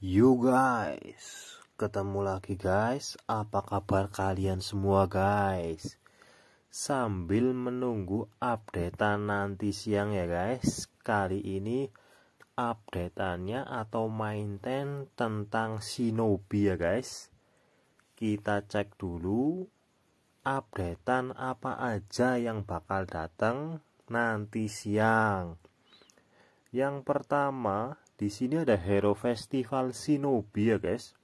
You guys, ketemu lagi guys. Apa kabar kalian semua guys? Sambil menunggu updatean nanti siang ya guys. Kali ini updateannya atau maintain tentang Shinobi ya guys. Kita cek dulu updatean apa aja yang bakal datang nanti siang. Yang pertama, di sini ada Hero Festival Shinobi ya guys.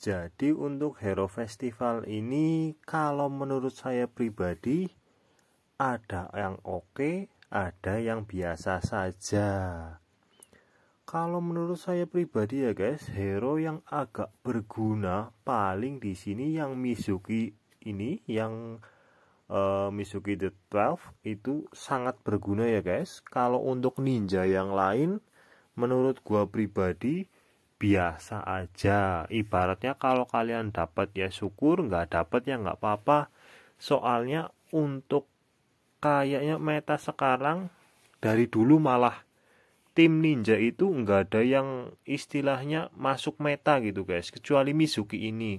Jadi untuk Hero Festival ini kalau menurut saya pribadi ada yang oke, ada yang biasa saja. Kalau menurut saya pribadi ya guys, hero yang agak berguna paling di sini yang Mizuki ini yang uh, Mizuki The 12 itu sangat berguna ya guys. Kalau untuk ninja yang lain menurut gua pribadi biasa aja. Ibaratnya kalau kalian dapat ya syukur, nggak dapat ya nggak apa-apa. Soalnya untuk kayaknya meta sekarang dari dulu malah tim ninja itu nggak ada yang istilahnya masuk meta gitu guys kecuali Mizuki ini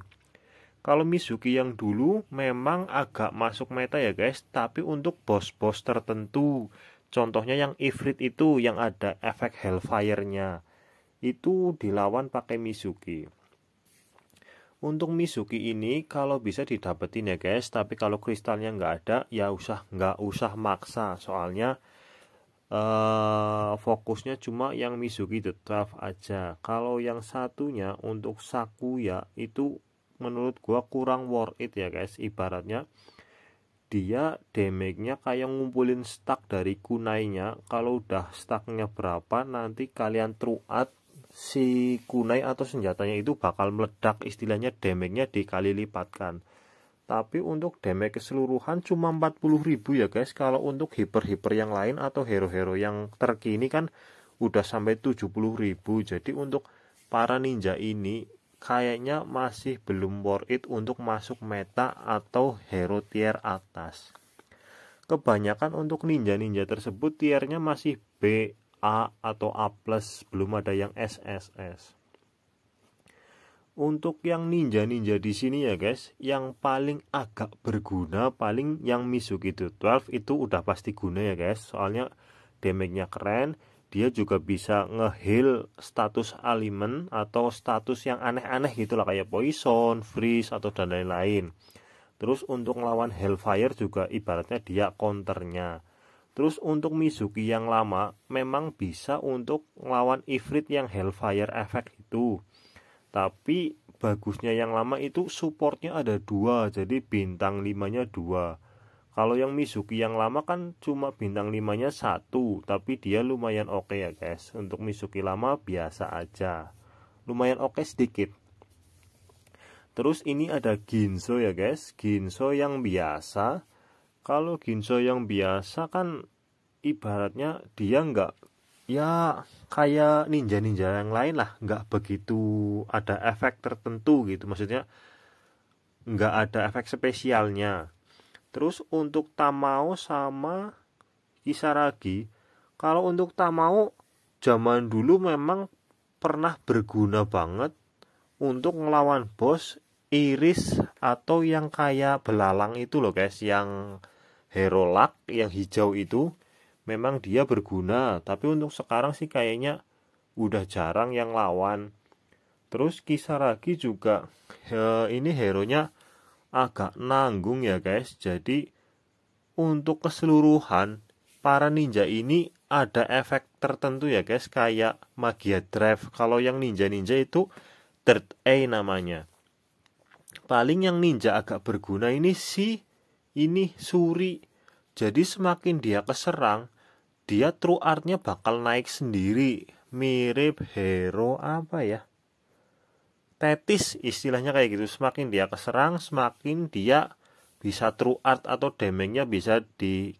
kalau Mizuki yang dulu memang agak masuk meta ya guys, tapi untuk bos-bos tertentu. Contohnya yang Ifrit itu yang ada efek Hellfire-nya. Itu dilawan pakai Mizuki. Untuk Mizuki ini kalau bisa didapetin ya guys, tapi kalau kristalnya nggak ada ya usah nggak usah maksa soalnya Uh, fokusnya cuma yang Mizuki the craft aja. Kalau yang satunya untuk Sakuya itu menurut gua kurang worth it ya guys ibaratnya dia damage-nya kayak ngumpulin stack dari kunainya kalau udah stacknya berapa nanti kalian truat si kunai atau senjatanya itu bakal meledak istilahnya damage-nya dikali lipatkan tapi untuk damage keseluruhan cuma ribu ya guys kalau untuk hiper-hiper yang lain atau hero-hero yang terkini kan udah sampai ribu jadi untuk para ninja ini kayaknya masih belum worth it untuk masuk meta atau hero tier atas. Kebanyakan untuk ninja-ninja tersebut tiernya masih B, A atau A+, belum ada yang SSS. Untuk yang ninja-ninja di sini ya guys, yang paling agak berguna paling yang Mizuki 12 itu udah pasti guna ya guys. Soalnya damage-nya keren, dia juga bisa ngeheal status alimen atau status yang aneh-aneh gitulah kayak poison, freeze atau dan lain-lain. Terus untuk melawan Hellfire juga ibaratnya dia counternya. Terus untuk Mizuki yang lama memang bisa untuk melawan Ifrit yang Hellfire efek itu. Tapi bagusnya yang lama itu supportnya ada dua, jadi bintang limanya dua kalau yang Mizuki yang lama kan cuma bintang limanya satu, tapi dia lumayan oke okay ya guys. Untuk Mizuki lama biasa aja, lumayan oke okay sedikit. Terus ini ada Ginzo ya guys, Ginzo yang biasa. Kalau Ginzo yang biasa kan ibaratnya dia nggak ya kayak ninja-ninja yang lain lah, nggak begitu ada efek tertentu gitu. Maksudnya nggak ada efek spesialnya Terus untuk Tamau sama Kisaragi, kalau untuk Tamau zaman dulu memang pernah berguna banget untuk ngelawan bos iris atau yang kayak belalang itu loh guys yang Hero herolak yang hijau itu memang dia berguna tapi untuk sekarang sih kayaknya udah jarang yang lawan terus Kisaragi juga eh, ini hero nya agak nanggung ya guys. Jadi untuk keseluruhan para ninja ini ada efek tertentu ya guys kayak magia drive. Kalau yang ninja-ninja itu third A namanya. Paling yang ninja agak berguna ini si ini suri. Jadi semakin dia keserang, dia true artnya bakal naik sendiri. Mirip hero apa ya? tetis istilahnya kayak gitu semakin dia keserang semakin dia bisa true art atau damage-nya bisa di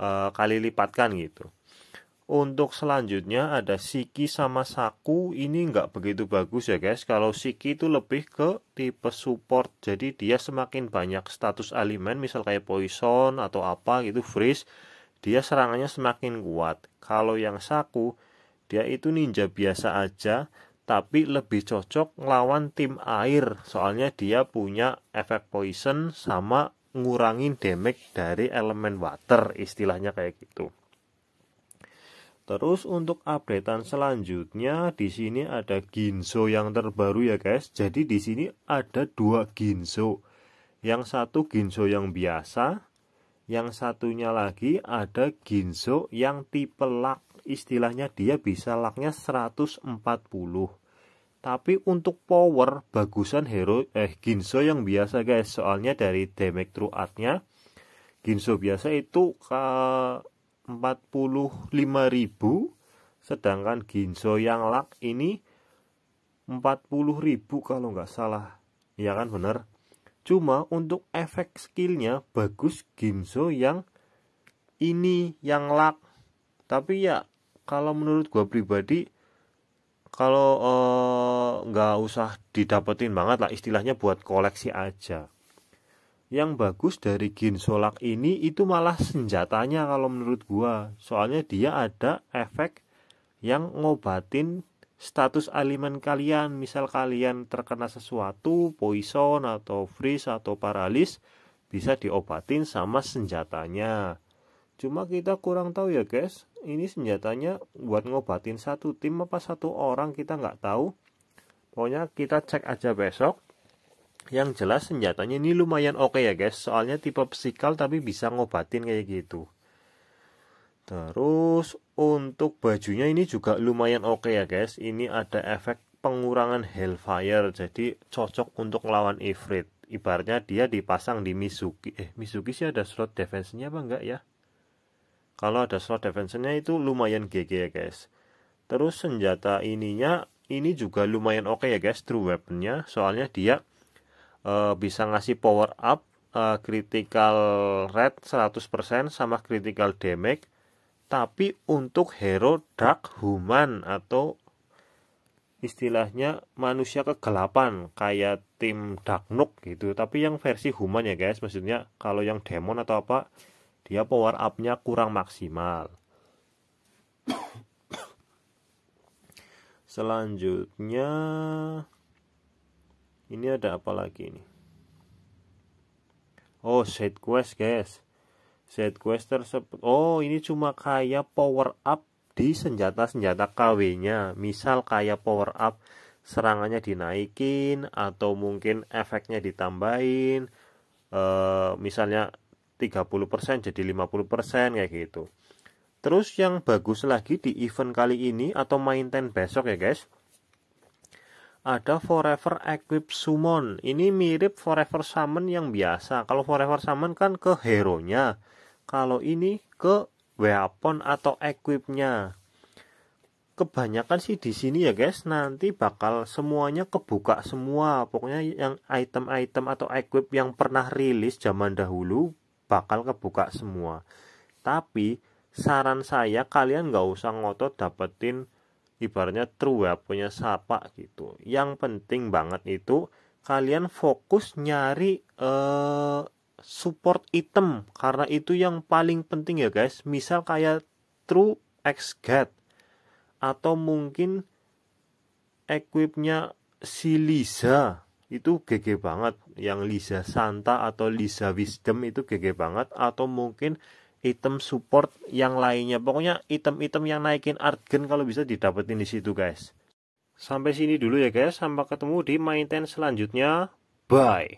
uh, kali lipatkan gitu untuk selanjutnya ada Siki sama Saku ini nggak begitu bagus ya guys kalau Siki itu lebih ke tipe support jadi dia semakin banyak status elemen misal kayak poison atau apa gitu freeze dia serangannya semakin kuat kalau yang Saku dia itu ninja biasa aja tapi lebih cocok lawan tim air soalnya dia punya efek poison sama ngurangin damage dari elemen water istilahnya kayak gitu terus untuk updatean selanjutnya di sini ada Ginzo yang terbaru ya guys jadi di sini ada dua Ginzo yang satu Ginzo yang biasa yang satunya lagi ada Ginzo yang tipe lak istilahnya dia bisa laknya 140 tapi untuk power bagusan hero eh Ginso yang biasa guys soalnya dari damage true art-nya Ginso biasa itu ke 45.000 sedangkan Ginso yang lak ini 40.000 kalau nggak salah ya kan bener cuma untuk efek skillnya bagus Ginso yang ini yang lak tapi ya kalau menurut gue pribadi kalau eh, nggak uh, usah didapetin banget lah istilahnya buat koleksi aja yang bagus dari gin solak ini itu malah senjatanya kalau menurut gue, soalnya dia ada efek yang ngobatin status aliman kalian misal kalian terkena sesuatu poison atau freeze atau paralis bisa diobatin sama senjatanya cuma kita kurang tahu ya guys ini senjatanya buat ngobatin satu tim apa satu orang kita nggak tahu pokoknya kita cek aja besok yang jelas senjatanya ini lumayan oke okay ya guys soalnya tipe psikal tapi bisa ngobatin kayak gitu terus untuk bajunya ini juga lumayan oke okay ya guys ini ada efek pengurangan hellfire jadi cocok untuk lawan ifrit ibaratnya dia dipasang di misuki eh misuki sih ada slot defense-nya apa enggak ya kalau ada slot defense-nya itu lumayan GG ya guys. Terus senjata ininya ini juga lumayan oke okay ya guys true weapon-nya. soalnya dia uh, bisa ngasih power up uh, critical rate 100% sama critical damage tapi untuk hero dark human atau istilahnya manusia kegelapan kayak tim Dark Nook gitu tapi yang versi human ya guys maksudnya kalau yang demon atau apa dia power up-nya kurang maksimal. Selanjutnya ini ada apa lagi ini? Oh, side quest, guys. Side quest tersebut. Oh, ini cuma kayak power up di senjata-senjata KW-nya. Misal kayak power up serangannya dinaikin atau mungkin efeknya ditambahin. Uh, misalnya 30% jadi 50% kayak gitu. Terus yang bagus lagi di event kali ini atau maintain besok ya guys. Ada Forever Equip Summon. Ini mirip Forever Summon yang biasa. Kalau Forever Summon kan ke hero-nya. Kalau ini ke weapon atau equip-nya. Kebanyakan sih di sini ya guys, nanti bakal semuanya kebuka semua. Pokoknya yang item-item atau equip yang pernah rilis zaman dahulu bakal kebuka semua tapi saran saya kalian nggak usah ngotot dapetin ibaratnya true ya punya sapa gitu yang penting banget itu kalian fokus nyari eh, support item karena itu yang paling penting ya guys misal kayak true X get atau mungkin equipnya si Lisa itu GG banget yang Lisa Santa atau Lisa Wisdom itu GG banget atau mungkin item support yang lainnya pokoknya item-item yang naikin argen kalau bisa didapetin di situ guys sampai sini dulu ya guys sampai ketemu di main selanjutnya bye